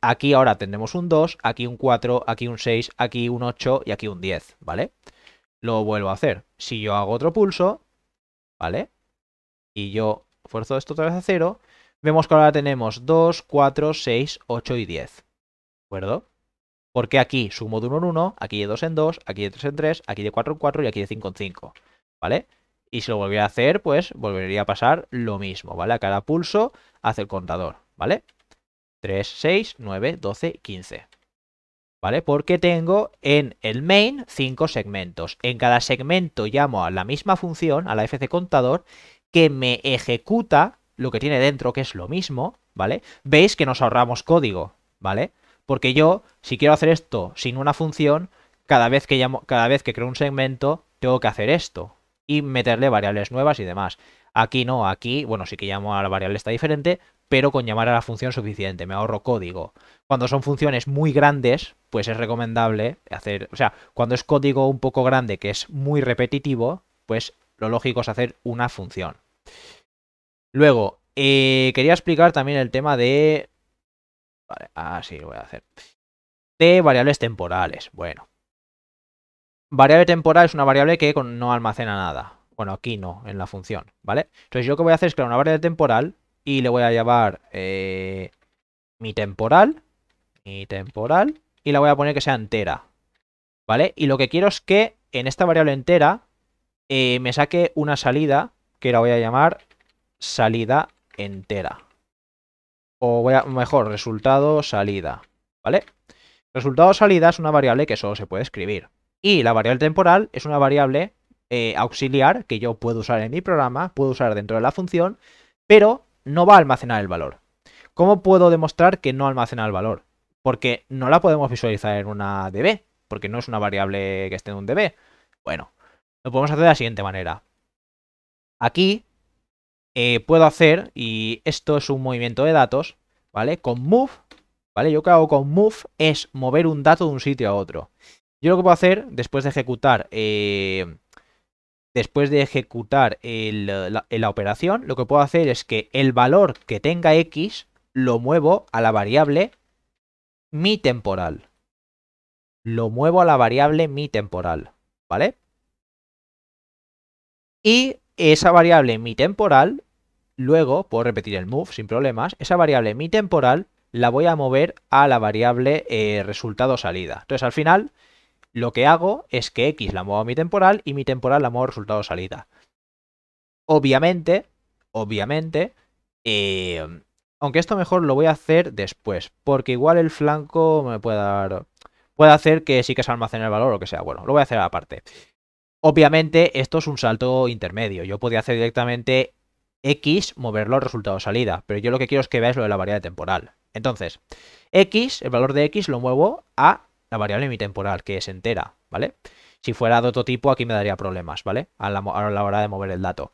Speaker 1: aquí ahora tendremos un 2, aquí un 4, aquí un 6, aquí un 8 y aquí un 10, ¿vale? Lo vuelvo a hacer. Si yo hago otro pulso, ¿vale? Y yo fuerzo esto otra vez a 0, vemos que ahora tenemos 2, 4, 6, 8 y 10. ¿De acuerdo? Porque aquí sumo de 1 en 1, aquí de 2 en 2, aquí de 3 en 3, aquí de 4 en 4 y aquí de 5 en 5. ¿Vale? Y si lo volviera a hacer, pues volvería a pasar lo mismo, ¿vale? A cada pulso hace el contador, ¿vale? 3, 6, 9, 12, 15. ¿Vale? Porque tengo en el main 5 segmentos. En cada segmento llamo a la misma función, a la fc contador, que me ejecuta lo que tiene dentro, que es lo mismo, ¿vale? Veis que nos ahorramos código, ¿vale? Porque yo, si quiero hacer esto sin una función, cada vez que, llamo, cada vez que creo un segmento, tengo que hacer esto y meterle variables nuevas y demás. Aquí no, aquí, bueno, sí que llamo a la variable está diferente, pero con llamar a la función suficiente, me ahorro código. Cuando son funciones muy grandes, pues es recomendable hacer, o sea, cuando es código un poco grande que es muy repetitivo, pues lo lógico es hacer una función. Luego, eh, quería explicar también el tema de... Vale, así ah, lo voy a hacer. De variables temporales. Bueno. Variable temporal es una variable que no almacena nada. Bueno, aquí no, en la función, ¿vale? Entonces yo lo que voy a hacer es crear una variable temporal y le voy a llamar eh, mi temporal, mi temporal, y la voy a poner que sea entera, ¿vale? Y lo que quiero es que en esta variable entera eh, me saque una salida que la voy a llamar salida entera. O voy a, mejor, resultado salida, ¿vale? Resultado salida es una variable que solo se puede escribir. Y la variable temporal es una variable eh, auxiliar que yo puedo usar en mi programa, puedo usar dentro de la función, pero no va a almacenar el valor. ¿Cómo puedo demostrar que no almacena el valor? Porque no la podemos visualizar en una DB, porque no es una variable que esté en un DB. Bueno, lo podemos hacer de la siguiente manera. Aquí eh, puedo hacer, y esto es un movimiento de datos, ¿vale? Con move, ¿vale? Yo que hago con move es mover un dato de un sitio a otro. Yo lo que puedo hacer, después de ejecutar eh, después de ejecutar eh, eh, la, operación, lo que puedo hacer es que el valor que tenga x lo muevo a la variable mi temporal. Lo muevo a la variable mi temporal, ¿vale? Y esa variable mi temporal, luego, puedo repetir el move sin problemas, esa variable mi temporal la voy a mover a la variable eh, resultado salida. Entonces al final lo que hago es que X la muevo a mi temporal y mi temporal la muevo a resultado salida. Obviamente, obviamente, em, aunque esto mejor lo voy a hacer después, porque igual el flanco me puede dar... Puede hacer que sí que se almacene el valor o lo que sea. Bueno, lo voy a hacer aparte. Obviamente, esto es un salto intermedio. Yo podría hacer directamente X, moverlo al resultado salida. Pero yo lo que quiero es que veáis lo de la variable temporal. Entonces, X, el valor de X lo muevo a la variable mi temporal, que es entera, ¿vale? Si fuera de otro tipo, aquí me daría problemas, ¿vale? A la, hora de mover el dato.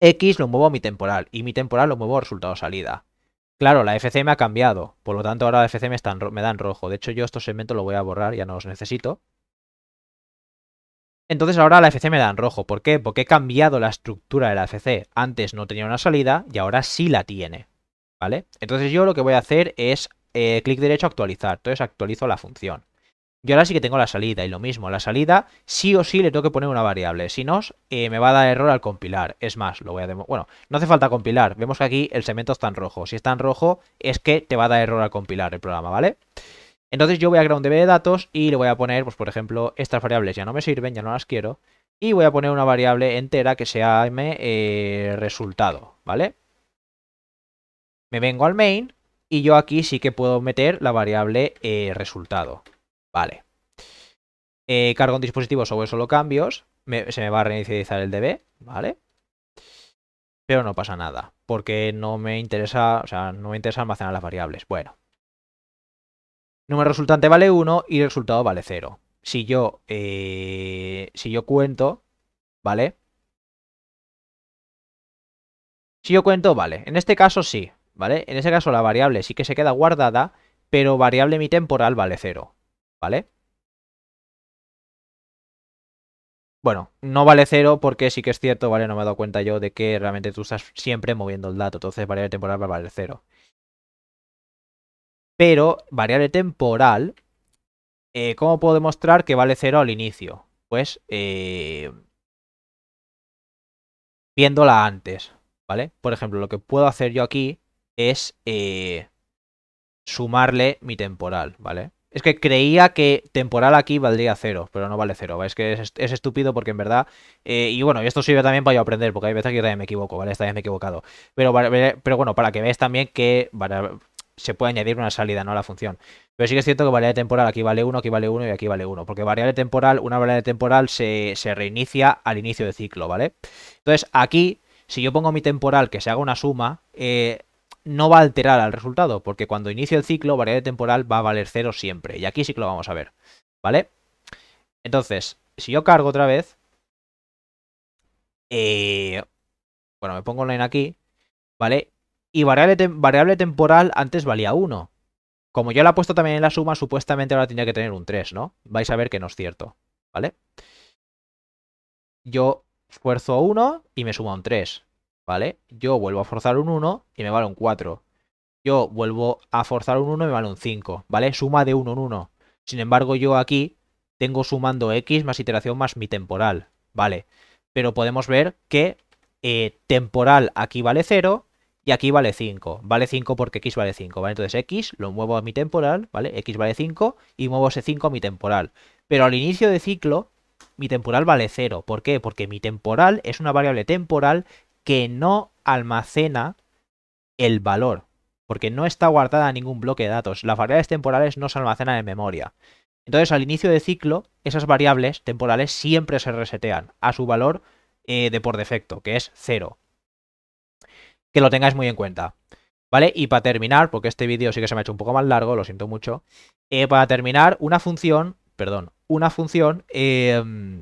Speaker 1: X lo muevo a mi temporal y mi temporal lo muevo a resultado salida. Claro, la FC me ha cambiado, por lo tanto ahora la FC me, me da en rojo. De hecho, yo estos segmentos los voy a borrar, ya no los necesito. Entonces ahora la FC me da en rojo. ¿Por qué? Porque he cambiado la estructura de la FC. Antes no tenía una salida y ahora sí la tiene. ¿Vale? Entonces yo lo que voy a hacer es eh, clic derecho actualizar. Entonces actualizo la función. Yo ahora sí que tengo la salida y lo mismo, la salida sí o sí le tengo que poner una variable, si no eh, me va a dar error al compilar, es más, lo voy a bueno, no hace falta compilar, vemos que aquí el segmento está en rojo, si está en rojo es que te va a dar error al compilar el programa, ¿vale? Entonces yo voy a crear un DB de datos y le voy a poner, pues por ejemplo, estas variables ya no me sirven, ya no las quiero, y voy a poner una variable entera que sea llame eh, resultado, ¿vale? Me vengo al main y yo aquí sí que puedo meter la variable eh, resultado. Vale. Eh, cargo un dispositivo sobre solo cambios. se me va a reinicializar el DB, ¿vale? Pero no pasa nada, porque no me interesa, o sea, no me interesa almacenar las variables. Bueno. Número resultante vale 1 y resultado vale 0. Si yo, eh, si yo cuento, ¿vale? Si yo cuento, vale. En este caso sí, ¿vale? En ese caso la variable sí que se queda guardada, pero variable mi temporal vale 0, ¿vale? Bueno, no vale 0 porque sí que es cierto, ¿vale? No me he dado cuenta yo de que realmente tú estás siempre moviendo el dato, entonces variable temporal va a valer 0. Pero variable temporal, eh, ¿cómo puedo demostrar que vale 0 al inicio? Pues eh, viéndola antes, ¿vale? Por ejemplo, lo que puedo hacer yo aquí es eh, sumarle mi temporal, ¿vale? Es que creía que temporal aquí valdría cero, pero no vale cero. ¿vale? Es que es, estúpido porque en verdad... Eh, y bueno, esto sirve también para yo aprender, porque hay veces que yo también me equivoco, ¿vale? Esta vez me he equivocado. Pero, pero bueno, para que veáis también que se puede añadir una salida, ¿no? A la función. Pero sí que es cierto que variable temporal aquí vale 1, aquí vale 1 y aquí vale 1. Porque variable temporal, una variable temporal se, reinicia al inicio de ciclo, ¿vale? Entonces aquí, si yo pongo mi temporal que se haga una suma, eh, no va a alterar al resultado, porque cuando inicio el ciclo, variable temporal va a valer 0 siempre. Y aquí sí que lo vamos a ver, ¿vale? Entonces, si yo cargo otra vez, eh, bueno, me pongo online aquí, ¿vale? Y variable, variable temporal antes valía 1. Como yo la he puesto también en la suma, supuestamente ahora tenía que tener un 3, ¿no? Vais a ver que no es cierto, ¿vale? Yo esfuerzo 1 y me sumo a un 3. ¿vale? Yo vuelvo a forzar un 1 y me vale un 4. Yo vuelvo a forzar un 1 y me vale un 5, ¿vale? Suma de 1 en 1. Sin embargo, yo aquí tengo sumando x más iteración más mi temporal, ¿vale? Pero podemos ver que eh, temporal aquí vale 0 y aquí vale 5. Vale 5 porque x vale 5, ¿vale? Entonces x lo muevo a mi temporal, ¿vale? x vale 5 y muevo ese 5 a mi temporal. Pero al inicio de ciclo, mi temporal vale 0. ¿Por qué? Porque mi temporal es una variable temporal que no almacena el valor, porque no está guardada ningún bloque de datos. Las variables temporales no se almacenan en memoria. Entonces, al inicio de ciclo, esas variables temporales siempre se resetean a su valor eh, de por defecto, que es cero. Que lo tengáis muy en cuenta. ¿Vale? Y para terminar, porque este vídeo sí que se me ha hecho un poco más largo, lo siento mucho. Eh, para terminar, una función, perdón, una función eh,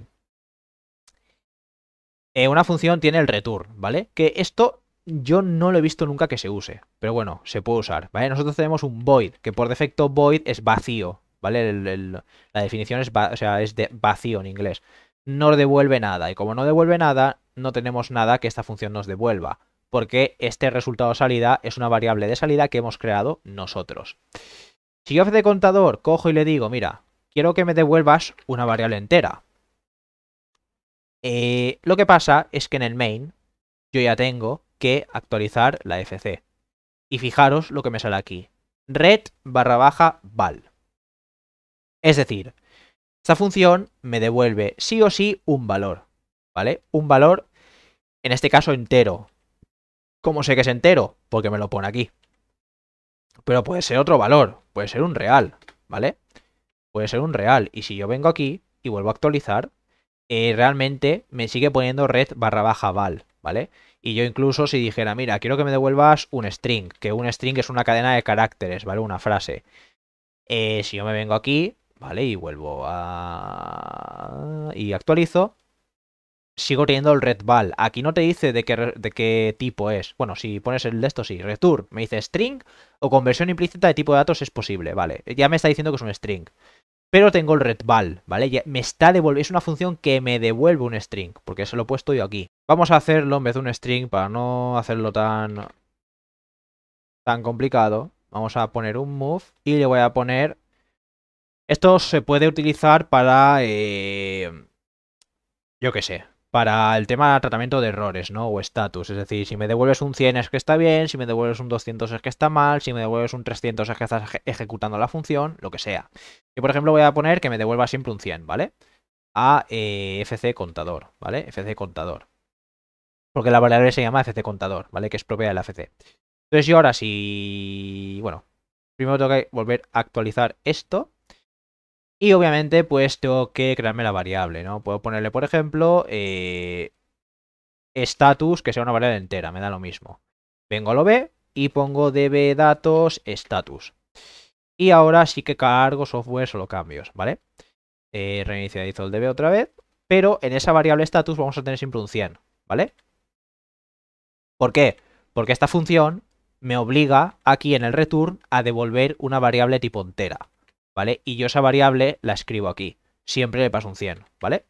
Speaker 1: eh, una función tiene el return, ¿vale? Que esto yo no lo he visto nunca que se use, pero bueno, se puede usar, ¿vale? Nosotros tenemos un void, que por defecto void es vacío, ¿vale? la definición es, o sea, es de vacío en inglés. No devuelve nada, y como no devuelve nada, no tenemos nada que esta función nos devuelva, porque este resultado salida es una variable de salida que hemos creado nosotros. Si yo de contador cojo y le digo, mira, quiero que me devuelvas una variable entera, eh, lo que pasa es que en el main yo ya tengo que actualizar la FC. Y fijaros lo que me sale aquí. Red barra baja val. Es decir, esta función me devuelve sí o sí un valor. ¿Vale? Un valor, en este caso entero. ¿Cómo sé que es entero? Porque me lo pone aquí. Pero puede ser otro valor, puede ser un real, ¿vale? Puede ser un real. Y si yo vengo aquí y vuelvo a actualizar, eh, realmente me sigue poniendo red barra baja val, ¿vale? Y yo incluso si dijera, mira, quiero que me devuelvas un string, que un string es una cadena de caracteres, ¿vale? Una frase. Eh, si yo me vengo aquí, ¿vale? Y vuelvo a... y actualizo, sigo teniendo el red val. Aquí no te dice de qué, de qué tipo es. Bueno, si pones el de esto, sí, return, me dice string o conversión implícita de tipo de datos es posible, ¿vale? Ya me está diciendo que es un string pero tengo el ball, ¿vale? me está devolviendo, es una función que me devuelve un string, porque se lo he puesto yo aquí. Vamos a hacerlo en vez de un string para no hacerlo tan, tan complicado. Vamos a poner un move y le voy a poner... Esto se puede utilizar para... Eh, yo qué sé, para el tema de tratamiento de errores, ¿no? O estatus. Es decir, si me devuelves un 100 es que está bien, si me devuelves un 200 es que está mal, si me devuelves un 300 es que estás ejecutando la función, lo que sea. Yo, por ejemplo, voy a poner que me devuelva siempre un 100, ¿vale? A eh, FC contador, ¿vale? FC contador. Porque la variable se llama FC contador, ¿vale? Que es propia del FC. Entonces yo ahora sí, Bueno, primero tengo que volver a actualizar esto. Y obviamente pues tengo que crearme la variable, ¿no? Puedo ponerle, por ejemplo, eh, status, que sea una variable entera, me da lo mismo. Vengo a lo B y pongo db datos status. Y ahora sí que cargo software solo cambios, ¿vale? Eh, el db otra vez, pero en esa variable status vamos a tener siempre un 100, ¿vale? ¿Por qué? Porque esta función me obliga aquí en el return a devolver una variable tipo entera. ¿vale? Y yo esa variable la escribo aquí. Siempre le paso un 100, ¿vale?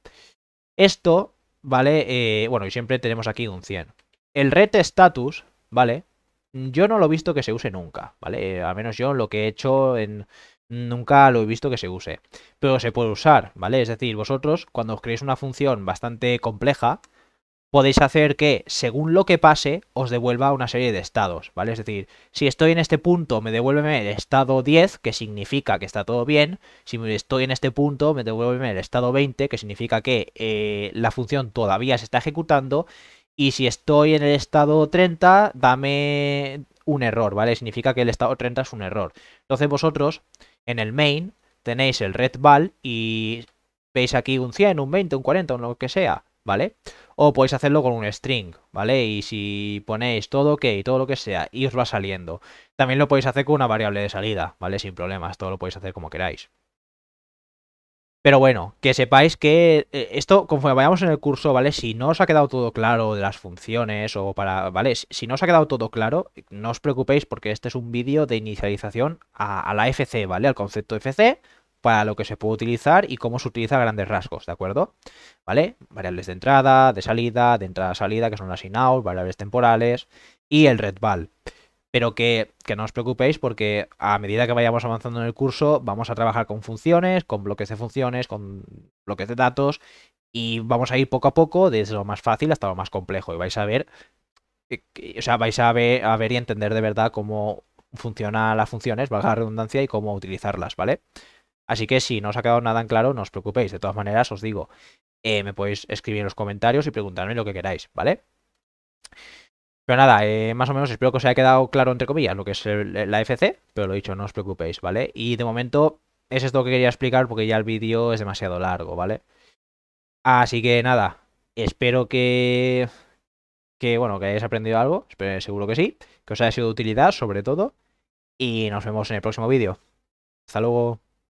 Speaker 1: Esto, ¿vale? Eh, bueno, y siempre tenemos aquí un 100. El red status, ¿vale? Yo no lo he visto que se use nunca, ¿vale? a eh, al menos yo lo que he hecho en... Nunca lo he visto que se use. Pero se puede usar, ¿vale? Es decir, vosotros cuando os creéis una función bastante compleja, podéis hacer que, según lo que pase, os devuelva una serie de estados, ¿vale? Es decir, si estoy en este punto, me devuélveme el estado 10, que significa que está todo bien. Si estoy en este punto, me devuélveme el estado 20, que significa que eh, la función todavía se está ejecutando. Y si estoy en el estado 30, dame un error, ¿vale? Significa que el estado 30 es un error. Entonces vosotros, en el main, tenéis el red ball y veis aquí un 100, un 20, un 40, o lo que sea ¿vale? O podéis hacerlo con un string, ¿vale? Y si ponéis todo ok, todo lo que sea, y os va saliendo. También lo podéis hacer con una variable de salida, ¿vale? Sin problemas, todo lo podéis hacer como queráis. Pero bueno, que sepáis que eh, esto, conforme vayamos en el curso, ¿vale? Si no os ha quedado todo claro de las funciones o para, ¿vale? Si no os ha quedado todo claro, no os preocupéis porque este es un vídeo de inicialización a, a la FC, ¿vale? Al concepto FC, para lo que se puede utilizar y cómo se utiliza a grandes rasgos, ¿de acuerdo? ¿Vale? Variables de entrada, de salida, de entrada-salida, que son las in-out, variables temporales y el ball Pero que, no os preocupéis porque a medida que vayamos avanzando en el curso vamos a trabajar con funciones, con bloques de funciones, con bloques de datos y vamos a ir poco a poco desde lo más fácil hasta lo más complejo y vais a ver, eh, o sea, vais a ver, a ver y entender de verdad cómo funcionan las funciones, valga la redundancia, y cómo utilizarlas, ¿vale? vale Así que si no os ha quedado nada en claro, no os preocupéis. De todas maneras, os digo, eh, me podéis escribir en los comentarios y preguntarme lo que queráis, ¿vale? Pero nada, eh, más o menos espero que os haya quedado claro, entre comillas, lo que es la FC, pero lo dicho, no os preocupéis, ¿vale? Y de momento es esto que quería explicar porque ya el vídeo es demasiado largo, ¿vale? Así que nada, espero que... Que, bueno, que hayáis aprendido algo, espero, seguro que sí, que os haya sido de utilidad sobre todo, y nos vemos en el próximo vídeo. Hasta luego.